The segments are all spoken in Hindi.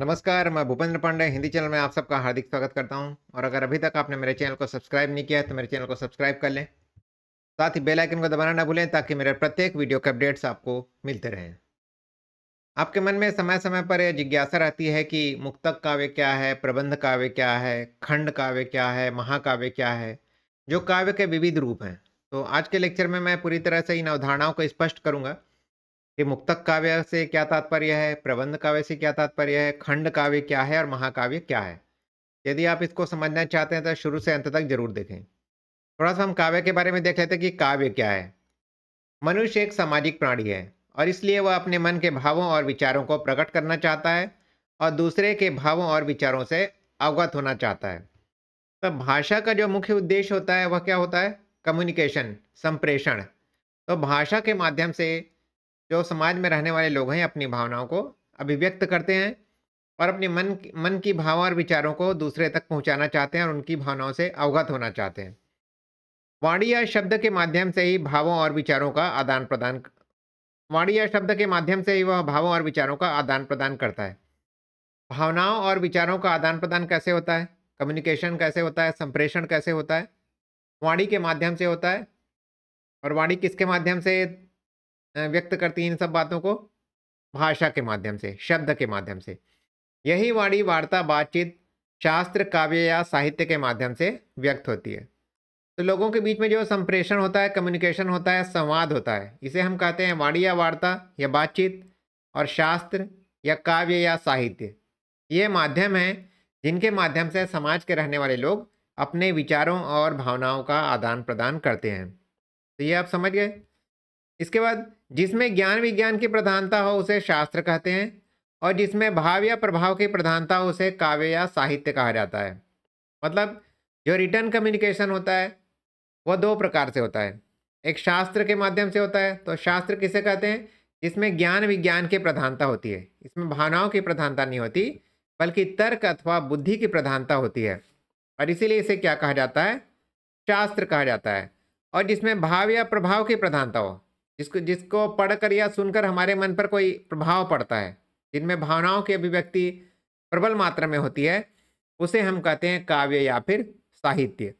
नमस्कार मैं भूपेंद्र पांडे हिंदी चैनल में आप सबका हार्दिक स्वागत करता हूं और अगर अभी तक आपने मेरे चैनल को सब्सक्राइब नहीं किया है तो मेरे चैनल को सब्सक्राइब कर लें साथ ही बेल आइकन को दबाना ना भूलें ताकि मेरे प्रत्येक वीडियो के अपडेट्स आपको मिलते रहें आपके मन में समय समय पर यह जिज्ञासा रहती है कि मुक्तक काव्य क्या है प्रबंध काव्य क्या है खंड काव्य क्या है महाकाव्य क्या है जो काव्य के विविध रूप हैं तो आज के लेक्चर में मैं पूरी तरह से इन अवधारणाओं को स्पष्ट करूँगा कि मुक्तक काव्य से क्या तात्पर्य है प्रबंध काव्य से क्या तात्पर्य है खंड काव्य क्या है और महाकाव्य क्या है यदि आप इसको समझना चाहते हैं तो शुरू से अंत तक जरूर देखें थोड़ा सा हम काव्य के बारे में देख लेते हैं कि काव्य क्या है मनुष्य एक सामाजिक प्राणी है और इसलिए वह अपने मन के भावों और विचारों को प्रकट करना चाहता है और दूसरे के भावों और विचारों से अवगत होना चाहता है तब तो भाषा का जो मुख्य उद्देश्य होता है वह क्या होता है कम्युनिकेशन संप्रेषण तो भाषा के माध्यम से जो समाज में रहने वाले लोग हैं अपनी भावनाओं को अभिव्यक्त करते हैं और अपने मन मन की भाव और विचारों को दूसरे तक पहुंचाना चाहते हैं और उनकी भावनाओं से अवगत होना चाहते हैं वाणी या शब्द के माध्यम से ही भावों और विचारों का आदान प्रदान वाणी या शब्द के माध्यम से ही वह भावों और विचारों का आदान प्रदान करता है भावनाओं और विचारों का आदान प्रदान कैसे होता है कम्युनिकेशन कैसे होता है संप्रेषण कैसे होता है वाणी के माध्यम से होता है और वाणी किसके माध्यम से व्यक्त करती है इन सब बातों को भाषा के माध्यम से शब्द के माध्यम से यही वाणी वार्ता बातचीत शास्त्र काव्य या साहित्य के माध्यम से व्यक्त होती है तो लोगों के बीच में जो संप्रेषण होता है कम्युनिकेशन होता है संवाद होता है इसे हम कहते हैं वाणी या वार्ता या बातचीत और शास्त्र या काव्य या साहित्य ये माध्यम हैं जिनके माध्यम से समाज के रहने वाले लोग अपने विचारों और भावनाओं का आदान प्रदान करते हैं तो ये आप समझ गए इसके बाद जिसमें ज्ञान विज्ञान की प्रधानता हो उसे शास्त्र कहते हैं और जिसमें भाव या प्रभाव की प्रधानता हो उसे काव्य या साहित्य कहा जाता है मतलब जो रिटर्न कम्युनिकेशन होता है वह दो प्रकार से होता है एक शास्त्र के माध्यम से होता है तो शास्त्र किसे कहते हैं जिसमें ज्ञान विज्ञान की प्रधानता होती है इसमें भावनाओं की प्रधानता नहीं होती बल्कि तर्क अथवा बुद्धि की प्रधानता होती है और इसीलिए इसे क्या कहा जाता है शास्त्र कहा जाता है और जिसमें भाव या प्रभाव की प्रधानता हो जिसको जिसको पढ़कर या सुनकर हमारे मन पर कोई प्रभाव पड़ता है जिनमें भावनाओं की अभिव्यक्ति प्रबल मात्रा में होती है उसे हम कहते हैं काव्य या फिर साहित्य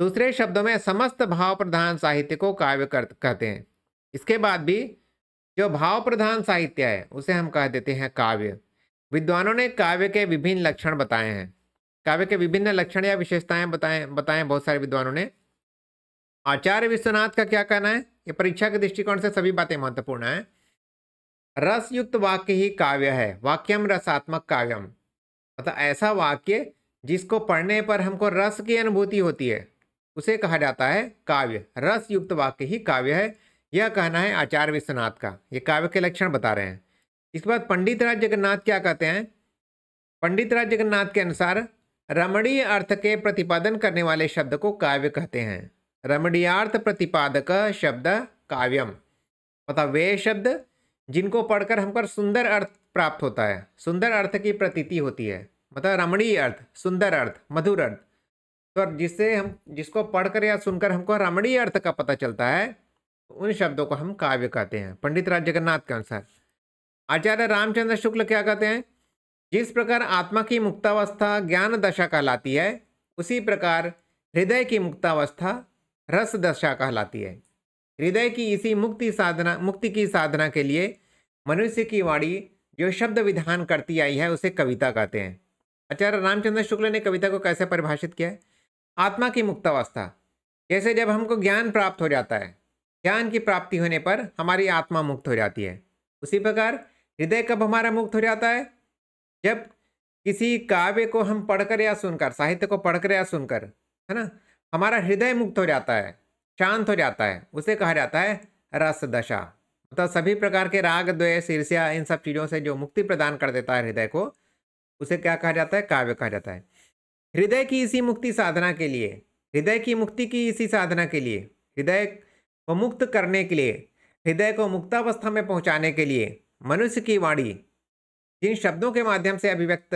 दूसरे शब्दों में समस्त भाव प्रधान साहित्य को काव्य कहते हैं इसके बाद भी जो भाव प्रधान साहित्य है उसे हम कह देते हैं काव्य विद्वानों ने काव्य के विभिन्न लक्षण बताए हैं काव्य के विभिन्न लक्षण या विशेषताएं बताएं बताएं बहुत सारे विद्वानों ने आचार्य विश्वनाथ का क्या कहना है ये परीक्षा के दृष्टिकोण से सभी बातें महत्वपूर्ण है रसयुक्त वाक्य ही काव्य है वाक्यम रसात्मक काव्यम मतलब ऐसा वाक्य जिसको पढ़ने पर हमको रस की अनुभूति होती है उसे कहा जाता है काव्य रस युक्त वाक्य ही काव्य है यह कहना है आचार्य विश्वनाथ का ये काव्य के लक्षण बता रहे हैं इसके बाद पंडित राज जगन्नाथ क्या कहते हैं पंडित राज जगन्नाथ के अनुसार रमणीय अर्थ के प्रतिपादन करने वाले शब्द को काव्य कहते हैं रमणीयार्थ प्रतिपादक शब्द काव्यम मतलब वे शब्द जिनको पढ़कर हमको सुंदर अर्थ प्राप्त होता है सुंदर अर्थ की प्रतीति होती है मतलब रमणीय अर्थ सुंदर अर्थ मधुर अर्थ तो जिससे हम जिसको पढ़कर या सुनकर हमको रमणीय अर्थ का पता चलता है तो उन शब्दों को हम काव्य कहते हैं पंडित राज जगन्नाथ के अनुसार आचार्य रामचंद्र शुक्ल क्या कहते हैं जिस प्रकार आत्मा की मुक्तावस्था ज्ञान दशा कहलाती है उसी प्रकार हृदय की मुक्तावस्था रस दशा कहलाती है हृदय की इसी मुक्ति साधना मुक्ति की साधना के लिए मनुष्य की वाणी जो शब्द विधान करती आई है उसे कविता कहते हैं आचार्य रामचंद्र शुक्ल ने कविता को कैसे परिभाषित किया है आत्मा की मुक्तावस्था जैसे जब हमको ज्ञान प्राप्त हो जाता है ज्ञान की प्राप्ति होने पर हमारी आत्मा मुक्त हो जाती है उसी प्रकार हृदय कब हमारा मुक्त हो जाता है जब किसी काव्य को हम पढ़कर या सुनकर साहित्य को पढ़कर या सुनकर है ना हमारा हृदय मुक्त हो जाता है शांत हो जाता है उसे कहा जाता है रस दशा मतलब सभी प्रकार के राग द्वेष ईर्ष्या इन सब चीज़ों से जो मुक्ति प्रदान कर देता है हृदय को उसे क्या कहा जाता है काव्य कहा जाता है हृदय की इसी मुक्ति साधना के लिए हृदय की मुक्ति की इसी साधना के लिए हृदय को मुक्त करने के लिए हृदय को मुक्तावस्था में पहुंचाने के लिए मनुष्य की वाणी जिन शब्दों के माध्यम से अभिव्यक्त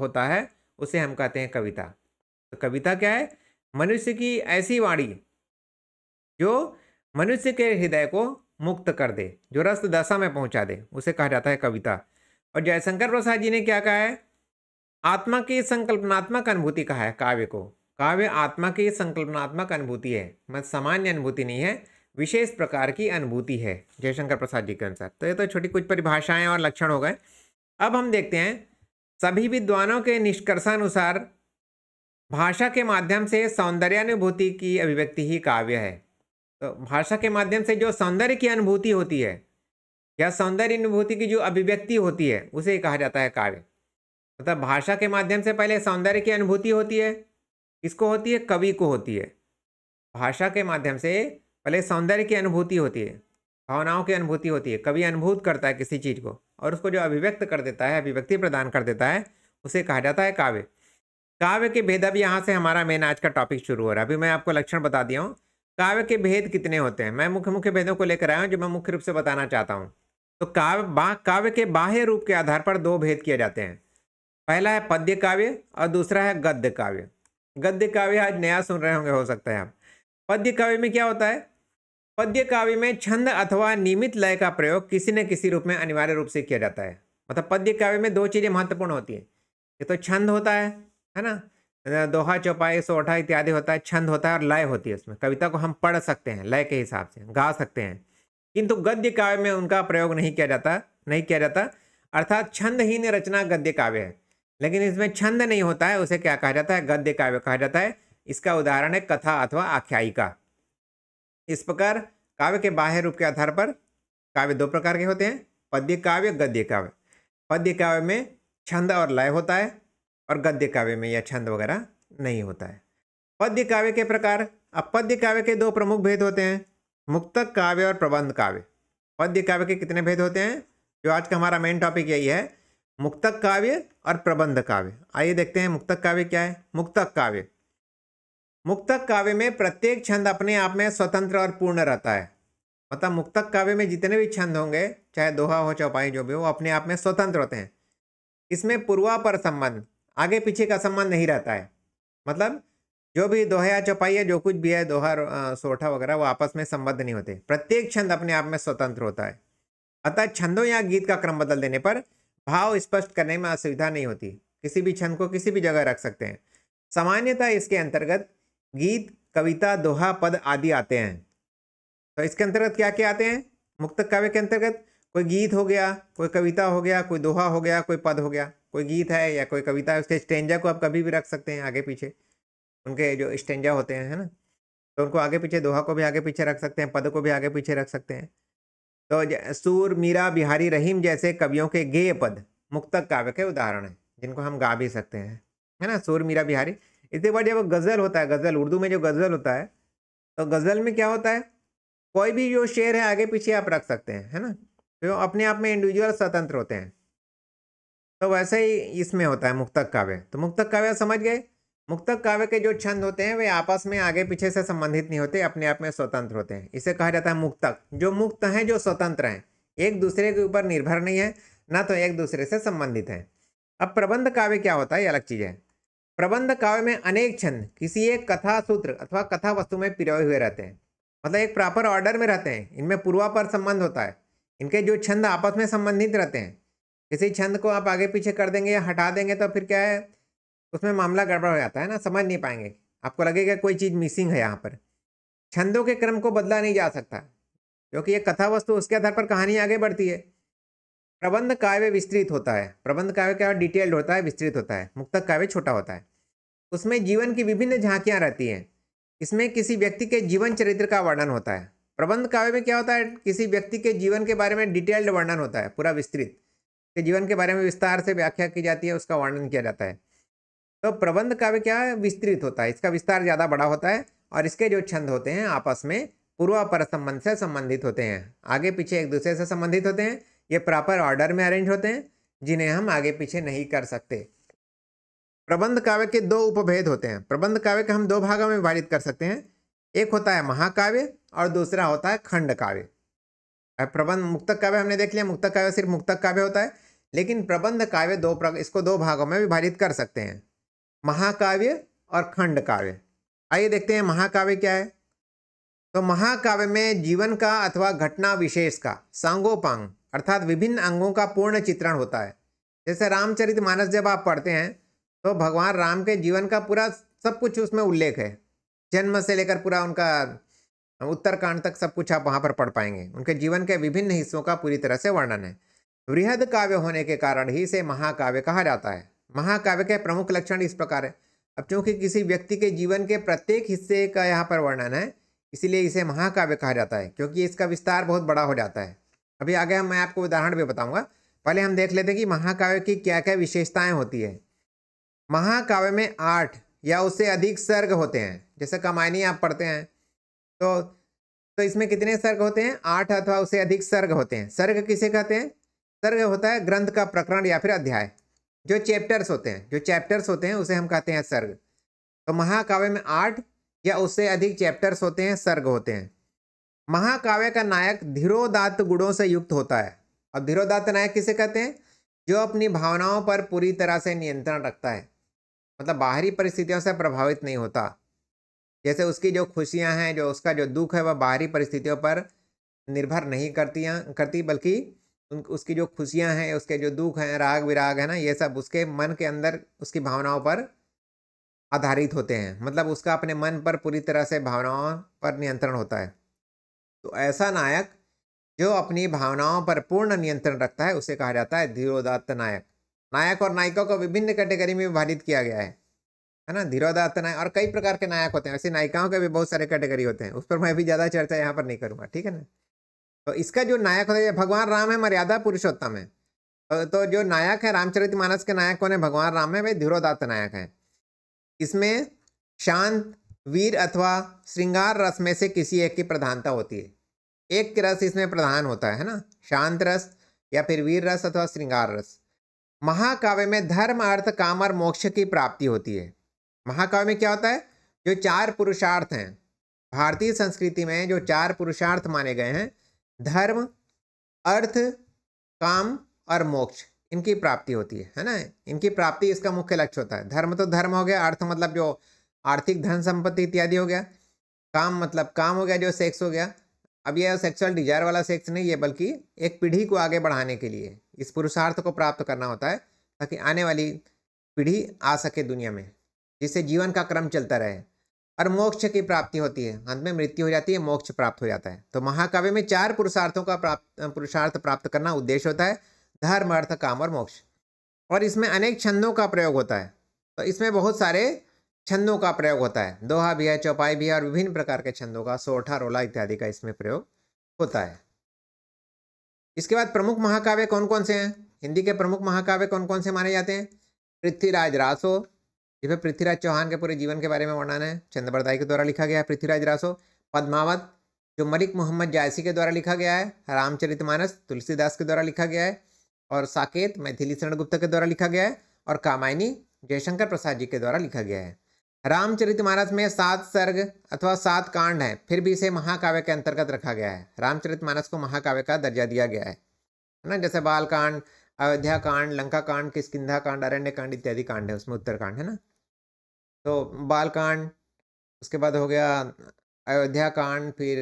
होता है उसे हम कहते हैं कविता तो कविता क्या है मनुष्य की ऐसी वाणी जो मनुष्य के हृदय को मुक्त कर दे जो रस्त दशा में पहुंचा दे उसे कहा जाता है कविता और जयशंकर प्रसाद जी ने क्या कहा है आत्मा की संकल्पनात्मक अनुभूति कहा है काव्य को काव्य आत्मा की संकल्पनात्मक अनुभूति है मत मतलब सामान्य अनुभूति नहीं है विशेष प्रकार की अनुभूति है जयशंकर प्रसाद जी के अनुसार तो ये तो छोटी कुछ परिभाषाएं और लक्षण हो गए अब हम देखते हैं सभी विद्वानों के निष्कर्षानुसार भाषा के माध्यम से सौंदर्यानुभूति की अभिव्यक्ति ही काव्य है तो भाषा के माध्यम से जो सौंदर्य की अनुभूति होती है या सौंदर्य अनुभूति की जो अभिव्यक्ति होती है उसे कहा जाता है काव्य मतलब तो भाषा के माध्यम से पहले सौंदर्य की अनुभूति होती है किसको होती है कवि को होती है भाषा के माध्यम से पहले सौंदर्य की अनुभूति होती है भावनाओं की अनुभूति होती है कवि अनुभूत करता है किसी चीज़ को और उसको जो अभिव्यक्त कर देता है अभिव्यक्ति प्रदान कर देता है उसे कहा जाता है काव्य काव्य के भेद अब यहाँ से हमारा मेन आज का टॉपिक शुरू हो रहा है अभी मैं आपको लक्षण बता दिया हूँ काव्य के भेद कितने होते हैं मैं मुख्य मुख्य भेदों को लेकर आया हूँ जो मैं मुख्य रूप से बताना चाहता हूँ तो काव्य काव्य के बाह्य रूप के आधार पर दो भेद किए जाते हैं पहला है पद्य काव्य और दूसरा है गद्य काव्य गद्य काव्य आज नया सुन रहे होंगे हो सकता है आप पद्य काव्य में क्या होता है पद्य काव्य में छंद अथवा नियमित लय का प्रयोग किसी न किसी रूप में अनिवार्य रूप से किया जाता है मतलब पद्य काव्य में दो चीज़ें महत्वपूर्ण होती हैं ये तो छंद होता है है ना दोहा चौपाई सोठा इत्यादि होता है छंद होता है और लय होती है उसमें कविता को हम पढ़ सकते हैं लय के हिसाब से गा सकते हैं किंतु गद्य काव्य में उनका प्रयोग नहीं किया जाता नहीं किया जाता अर्थात छंदहीन रचना गद्य काव्य है लेकिन इसमें छंद नहीं होता है उसे क्या कहा जाता है गद्य काव्य कहा जाता है इसका उदाहरण है कथा अथवा आख्यायिका इस प्रकार काव्य के बाह्य रूप के आधार पर काव्य दो प्रकार के होते हैं पद्य काव्य गद्य काव्य पद्य काव्य में छंद और लय होता है और गद्य काव्य में यह छंद वगैरह नहीं होता है पद्य काव्य के प्रकार अब पद्य काव्य के दो प्रमुख भेद होते हैं मुक्तक काव्य और प्रबंध काव्य पद्य काव्य के कितने भेद होते हैं जो आज का हमारा मेन टॉपिक यही है मुक्तक काव्य और प्रबंध काव्य आइए देखते हैं मुक्तक काव्य क्या है मुक्तक काव्य मुक्तक काव्य में प्रत्येक छंद अपने आप में स्वतंत्र और पूर्ण रहता है मतलब मुक्तक काव्य में जितने भी छंद होंगे चाहे दोहा हो चौपाई जो भी हो अपने आप में स्वतंत्र होते हैं इसमें पूर्वापर संबंध आगे पीछे का संबंध नहीं रहता है मतलब जो भी दोहया है जो कुछ भी है दोहा सोठा वगैरह वो आपस में संबद्ध नहीं होते प्रत्येक छंद अपने आप में स्वतंत्र होता है अतः छंदों या गीत का क्रम बदल देने पर भाव स्पष्ट करने में असुविधा नहीं होती किसी भी छंद को किसी भी जगह रख सकते हैं सामान्यतः इसके अंतर्गत गीत कविता दोहा पद आदि आते हैं तो इसके अंतर्गत क्या क्या आते हैं मुक्त काव्य के अंतर्गत कोई गीत हो गया कोई कविता हो गया कोई दोहा हो गया कोई पद हो गया कोई गीत है या कोई कविता है उसके स्टेंजा को आप कभी भी रख सकते हैं आगे पीछे उनके जो स्टेंजा होते हैं है ना तो उनको आगे पीछे दोहा को भी आगे पीछे रख सकते हैं पद को भी आगे पीछे रख सकते हैं तो सूर मीरा बिहारी रहीम जैसे कवियों के गेय पद मुक्तक काव्य के उदाहरण हैं जिनको हम गा भी सकते हैं है ना सूर मीरा बिहारी इसके बाद जब गज़ल होता है गज़ल उर्दू में जो गज़ल होता है तो गज़ल में क्या होता है कोई भी जो शेर है आगे पीछे आप रख सकते हैं है ना तो अपने आप में इंडिविजुअल स्वतंत्र होते हैं तो वैसे ही इसमें होता है मुक्तक काव्य तो मुक्तक काव्य समझ गए मुक्तक काव्य के जो छंद होते हैं वे आपस में आगे पीछे से संबंधित नहीं होते अपने आप में स्वतंत्र होते हैं इसे कहा जाता है मुक्तक जो मुक्त हैं जो स्वतंत्र हैं एक दूसरे के ऊपर निर्भर नहीं है ना तो एक दूसरे से संबंधित हैं अब प्रबंध काव्य क्या होता है ये अलग चीज़ है प्रबंध काव्य में अनेक छंद किसी एक कथा सूत्र अथवा कथा वस्तु में पिरोए हुए रहते हैं मतलब एक प्रॉपर ऑर्डर में रहते हैं इनमें पूर्वापर संबंध होता है इनके जो छंद आपस में संबंधित रहते हैं किसी छंद को आप आगे पीछे कर देंगे या हटा देंगे तो फिर क्या है उसमें मामला गड़बड़ हो जाता है ना समझ नहीं पाएंगे आपको लगेगा कोई चीज़ मिसिंग है यहाँ पर छंदों के क्रम को बदला नहीं जा सकता क्योंकि ये कथा वस्तु उसके आधार पर कहानी आगे बढ़ती है प्रबंध काव्य विस्तृत होता है प्रबंध काव्य क्या डिटेल्ड होता है विस्तृत होता है मुक्तक काव्य छोटा होता है उसमें जीवन की विभिन्न झांकियाँ रहती हैं इसमें किसी व्यक्ति के जीवन चरित्र का वर्णन होता है प्रबंध काव्य में क्या होता है किसी व्यक्ति के जीवन के बारे में डिटेल्ड वर्णन होता है पूरा विस्तृत के जीवन के बारे में विस्तार से व्याख्या की जाती है उसका वर्णन किया जाता है तो प्रबंध काव्य क्या है विस्तृत होता है इसका विस्तार ज़्यादा बड़ा होता है और इसके जो छंद होते हैं आपस में पूर्वापर संबंध से संबंधित होते हैं आगे पीछे एक दूसरे से संबंधित होते हैं ये प्रॉपर ऑर्डर में अरेंज होते हैं जिन्हें हम आगे पीछे नहीं कर सकते प्रबंध काव्य के दो उपभेद होते हैं प्रबंध काव्य का हम दो भागों में विभाजित कर सकते हैं एक होता है महाकाव्य और दूसरा होता है खंड काव्य प्रबंध मुक्तक काव्य हमने देख लिया मुक्तक काव्य सिर्फ मुक्तक काव्य होता है लेकिन प्रबंध काव्य दो प्रकार इसको दो भागों में विभाजित कर सकते हैं महाकाव्य और खंड काव्य आइए देखते हैं महाकाव्य क्या है तो महाकाव्य में जीवन का अथवा घटना विशेष का सांगोपांग अर्थात विभिन्न अंगों का पूर्ण चित्रण होता है जैसे रामचरित मानस जब आप पढ़ते हैं तो भगवान राम के जीवन का पूरा सब कुछ उसमें उल्लेख है जन्म से लेकर पूरा उनका उत्तरकांड तक सब कुछ आप वहाँ पर पढ़ पाएंगे उनके जीवन के विभिन्न हिस्सों का पूरी तरह से वर्णन है वृहद काव्य होने के कारण ही इसे महाकाव्य कहा जाता है महाकाव्य के प्रमुख लक्षण इस प्रकार है अब चूंकि किसी व्यक्ति के जीवन के प्रत्येक हिस्से का यहाँ पर वर्णन है इसीलिए इसे महाकाव्य कहा जाता है क्योंकि इसका विस्तार बहुत बड़ा हो जाता है अभी आगे मैं आपको उदाहरण भी बताऊंगा पहले हम देख लेते हैं कि महाकाव्य की क्या क्या विशेषताएं होती है महाकाव्य में आठ या उससे अधिक सर्ग होते हैं जैसे कमायनी आप पढ़ते हैं तो तो इसमें कितने सर्ग होते हैं आठ अथवा उससे अधिक सर्ग होते हैं सर्ग किसे कहते हैं सर जो होता है ग्रंथ का प्रकरण या फिर अध्याय जो चैप्टर्स होते हैं जो चैप्टर्स होते हैं उसे हम कहते हैं सर्ग तो महाकाव्य में आठ या उससे अधिक चैप्टर्स होते हैं सर्ग होते हैं महाकाव्य का नायक धीरोदात्त गुणों से युक्त होता है और धीरोदात्त नायक किसे कहते हैं जो अपनी भावनाओं पर पूरी तरह से नियंत्रण रखता है मतलब बाहरी परिस्थितियों से प्रभावित नहीं होता जैसे उसकी जो खुशियां हैं जो उसका जो दुख है वह बाहरी परिस्थितियों पर निर्भर नहीं करती करती बल्कि उन उसकी जो खुशियाँ हैं उसके जो दुख हैं राग विराग है ना ये सब उसके मन के अंदर उसकी भावनाओं पर आधारित होते हैं मतलब उसका अपने मन पर पूरी तरह से भावनाओं पर नियंत्रण होता है तो ऐसा नायक जो अपनी भावनाओं पर पूर्ण नियंत्रण रखता है उसे कहा जाता है धीरोदात्त नायक नायक और नायिका को विभिन्न कैटेगरी में विभाजित किया गया है है ना धीरोदात्त नायक और कई प्रकार के नायक होते हैं ऐसे नायिकाओं के भी बहुत सारे कैटेगरी होते हैं उस पर मैं भी ज़्यादा चर्चा यहाँ पर नहीं करूँगा ठीक है ना तो इसका जो नायक होता है भगवान राम है मर्यादा पुरुषोत्तम है तो, तो, जो नायक है रामचरित मानस के नायक कौन है भगवान राम है भाई धीरोदात्त नायक है इसमें शांत वीर अथवा श्रृंगार रस में से किसी एक की प्रधानता होती है एक रस इसमें प्रधान होता है ना शांत रस या फिर वीर रस अथवा श्रृंगार रस महाकाव्य में धर्म अर्थ काम और मोक्ष की प्राप्ति होती है महाकाव्य में क्या होता है जो चार पुरुषार्थ हैं भारतीय संस्कृति में जो चार पुरुषार्थ माने गए हैं धर्म अर्थ काम और मोक्ष इनकी प्राप्ति होती है है ना इनकी प्राप्ति इसका मुख्य लक्ष्य होता है धर्म तो धर्म हो गया अर्थ मतलब जो आर्थिक धन संपत्ति इत्यादि हो गया काम मतलब काम हो गया जो सेक्स हो गया अब यह सेक्सुअल डिजायर वाला सेक्स नहीं है बल्कि एक पीढ़ी को आगे बढ़ाने के लिए इस पुरुषार्थ को प्राप्त करना होता है ताकि आने वाली पीढ़ी आ सके दुनिया में जिससे जीवन का क्रम चलता रहे और मोक्ष की प्राप्ति होती है अंत में मृत्यु हो जाती है मोक्ष प्राप्त हो जाता है तो महाकाव्य में चार पुरुषार्थों का प्राप्त पुरुषार्थ प्राप्त करना उद्देश्य होता है धर्म अर्थ काम और मोक्ष और इसमें अनेक छंदों का प्रयोग होता है तो इसमें बहुत सारे छंदों का प्रयोग होता है दोहा भी है चौपाई भी है और विभिन्न प्रकार के छंदों का सोठा रोला इत्यादि का इसमें प्रयोग होता है इसके बाद प्रमुख महाकाव्य कौन कौन से हैं हिंदी के प्रमुख महाकाव्य कौन कौन से माने जाते हैं पृथ्वीराज रासो जिसमें पृथ्वीराज चौहान के पूरे जीवन के बारे में वर्णन है चंद्रबरदाई के द्वारा लिखा गया है पृथ्वीराज रासो पद्मावत जो मलिक मोहम्मद जायसी के द्वारा लिखा गया है रामचरितमानस तुलसीदास के द्वारा लिखा गया है और साकेत मैथिली शरण गुप्ता के द्वारा लिखा गया है और कामायनी जयशंकर प्रसाद जी के द्वारा लिखा गया है रामचरितमानस में सात सर्ग अथवा सात कांड हैं फिर भी इसे महाकाव्य के अंतर्गत रखा गया है रामचरितमानस को महाकाव्य का दर्जा दिया गया है ना जैसे बाल कांड अयोध्या कांड लंका कांड किसकिधा कांड अरण्य कांड इत्यादि कांड है उसमें उत्तरकांड है ना तो बाल कांड उसके बाद हो गया अयोध्या कांड फिर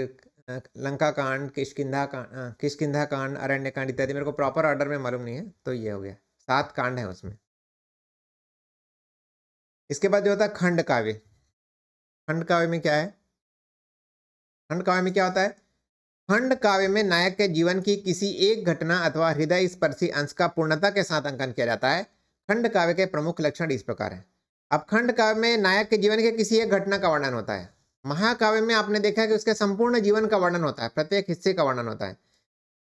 लंका कांड किशकिंधा कांड किशकिंधा कांड अरण्य कांड इत्यादि मेरे को प्रॉपर ऑर्डर में मालूम नहीं है तो ये हो गया सात कांड है उसमें इसके बाद जो होता है खंड काव्य खंड काव्य में क्या है खंड काव्य में क्या होता है खंड काव्य में नायक के जीवन की किसी एक घटना अथवा हृदय स्पर्शी अंश का पूर्णता के साथ अंकन किया जाता है खंड काव्य के प्रमुख लक्षण इस प्रकार है अपखंड काव्य में नायक के जीवन के किसी एक घटना का वर्णन होता है महाकाव्य में आपने देखा कि उसके संपूर्ण जीवन का वर्णन होता है प्रत्येक हिस्से का वर्णन होता है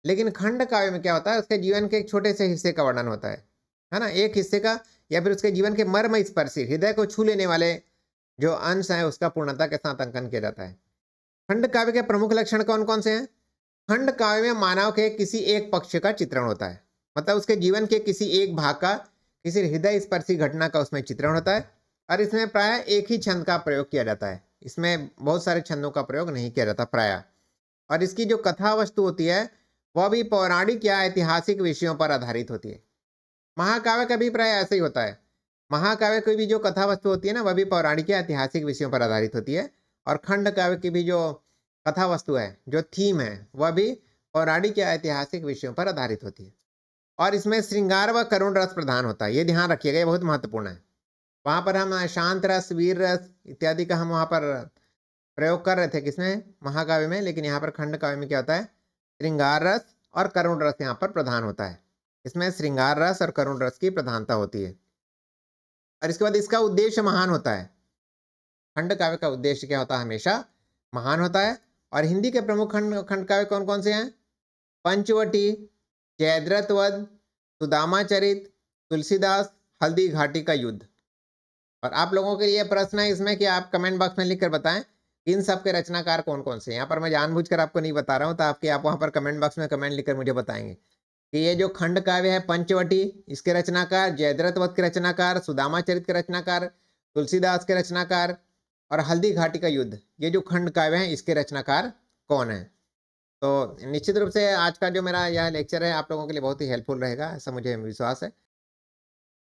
लेकिन खंड काव्य में क्या होता है उसके जीवन के एक छोटे से हिस्से का वर्णन होता है है ना एक हिस्से का या फिर उसके जीवन के मर्म स्पर्शी हृदय को छू लेने वाले जो अंश हैं उसका पूर्णता के साथ अंकन किया जाता है खंड काव्य के प्रमुख लक्षण कौन कौन से हैं खंड काव्य में मानव के किसी एक पक्ष का चित्रण होता है मतलब उसके जीवन के किसी एक भाग का किसी हृदय स्पर्शी घटना का उसमें चित्रण होता है और इसमें प्राय एक ही छंद का प्रयोग किया जाता है इसमें बहुत सारे छंदों का प्रयोग नहीं किया जाता प्राय और इसकी जो कथा वस्तु होती है वह भी पौराणिक या ऐतिहासिक विषयों पर आधारित होती है महाकाव्य का भी प्राय ऐसे ही होता है महाकाव्य की भी जो कथा वस्तु होती है ना वह भी पौराणिक या ऐतिहासिक विषयों पर आधारित होती है और खंड काव्य की भी जो कथा वस्तु है जो थीम है वह भी पौराणिक या ऐतिहासिक विषयों पर आधारित होती है और इसमें श्रृंगार व करुण रस प्रधान होता है ये ध्यान रखिएगा ये बहुत महत्वपूर्ण है वहाँ पर हम शांत रस वीर रस इत्यादि का हम वहाँ पर प्रयोग कर रहे थे किसमें महाकाव्य में लेकिन यहाँ पर खंड काव्य में क्या होता है श्रृंगार रस और करुण रस यहाँ पर प्रधान होता है इसमें श्रृंगार रस और करुण रस की प्रधानता होती है और इसके बाद इसका उद्देश्य महान होता है खंड काव्य का उद्देश्य क्या होता है हमेशा महान होता है और हिंदी के प्रमुख खंड खंड काव्य कौन कौन से हैं पंचवटी जयद्रथवध सुदामाचरित तुलसीदास हल्दी घाटी का युद्ध और आप लोगों के लिए प्रश्न है इसमें कि आप कमेंट बॉक्स में लिख कर बताएं इन सब के रचनाकार कौन कौन से यहाँ पर मैं जानबूझकर आपको नहीं बता रहा हूँ तो आपके आप वहाँ पर कमेंट बॉक्स में कमेंट लिखकर मुझे बताएंगे कि ये जो खंड काव्य है पंचवटी इसके रचनाकार जयद्रथवत के रचनाकार सुदामा चरित के रचनाकार तुलसीदास के रचनाकार और हल्दी घाटी का युद्ध ये जो खंड काव्य है इसके रचनाकार कौन है तो निश्चित रूप से आज का जो मेरा यह लेक्चर है आप लोगों के लिए बहुत ही हेल्पफुल रहेगा ऐसा मुझे विश्वास है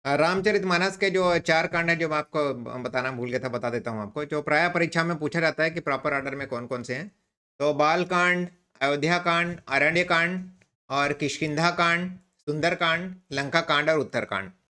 रामचरित मानस के जो चार कांड है जो मैं आपको बताना भूल गया था बता देता हूँ आपको जो प्राय परीक्षा में पूछा जाता है कि प्रॉपर ऑर्डर में कौन कौन से हैं तो बाल कांड अयोध्या कांड अरण्य कांड और किशकिधा कांड सुंदर कांड लंका कांड और उत्तरकांड